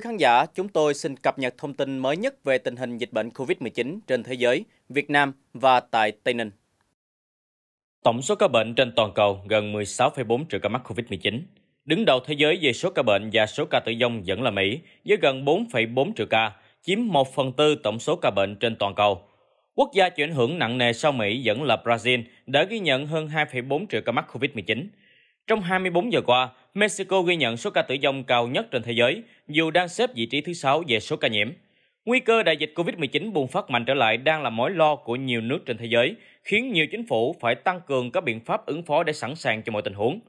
Quý khán giả, chúng tôi xin cập nhật thông tin mới nhất về tình hình dịch bệnh COVID-19 trên thế giới, Việt Nam và tại Tây Ninh. Tổng số ca bệnh trên toàn cầu gần 16,4 triệu ca mắc COVID-19. Đứng đầu thế giới về số ca bệnh và số ca tử vong vẫn là Mỹ, với gần 4,4 triệu ca, chiếm 1 phần tư tổng số ca bệnh trên toàn cầu. Quốc gia chịu ảnh hưởng nặng nề sau Mỹ vẫn là Brazil, đã ghi nhận hơn 2,4 triệu ca mắc COVID-19. Trong 24 giờ qua, Mexico ghi nhận số ca tử vong cao nhất trên thế giới, dù đang xếp vị trí thứ 6 về số ca nhiễm. Nguy cơ đại dịch COVID-19 bùng phát mạnh trở lại đang là mối lo của nhiều nước trên thế giới, khiến nhiều chính phủ phải tăng cường các biện pháp ứng phó để sẵn sàng cho mọi tình huống.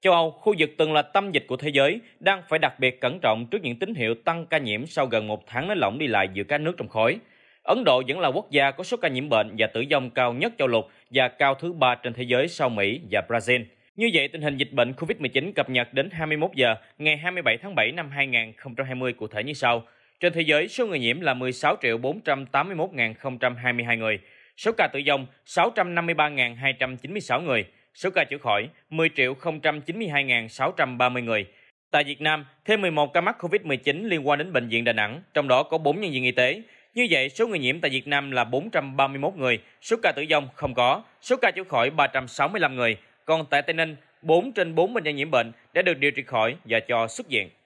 Châu Âu, khu vực từng là tâm dịch của thế giới, đang phải đặc biệt cẩn trọng trước những tín hiệu tăng ca nhiễm sau gần một tháng nới lỏng đi lại giữa các nước trong khối. Ấn Độ vẫn là quốc gia có số ca nhiễm bệnh và tử vong cao nhất châu lục và cao thứ ba trên thế giới sau Mỹ và Brazil. Như vậy, tình hình dịch bệnh COVID-19 cập nhật đến 21 giờ ngày 27 tháng 7 năm 2020 cụ thể như sau. Trên thế giới, số người nhiễm là 16 481.022 người. Số ca tử vong 653.296 người. Số ca chữa khỏi 10 092.630 người. Tại Việt Nam, thêm 11 ca mắc COVID-19 liên quan đến bệnh viện Đà Nẵng, trong đó có 4 nhân viên y tế. Như vậy, số người nhiễm tại Việt Nam là 431 người, số ca tử vong không có, số ca chữa khỏi 365 người, còn tại Tây Ninh, 4 trên 4 bệnh nhân nhiễm bệnh đã được điều trị khỏi và cho xuất viện.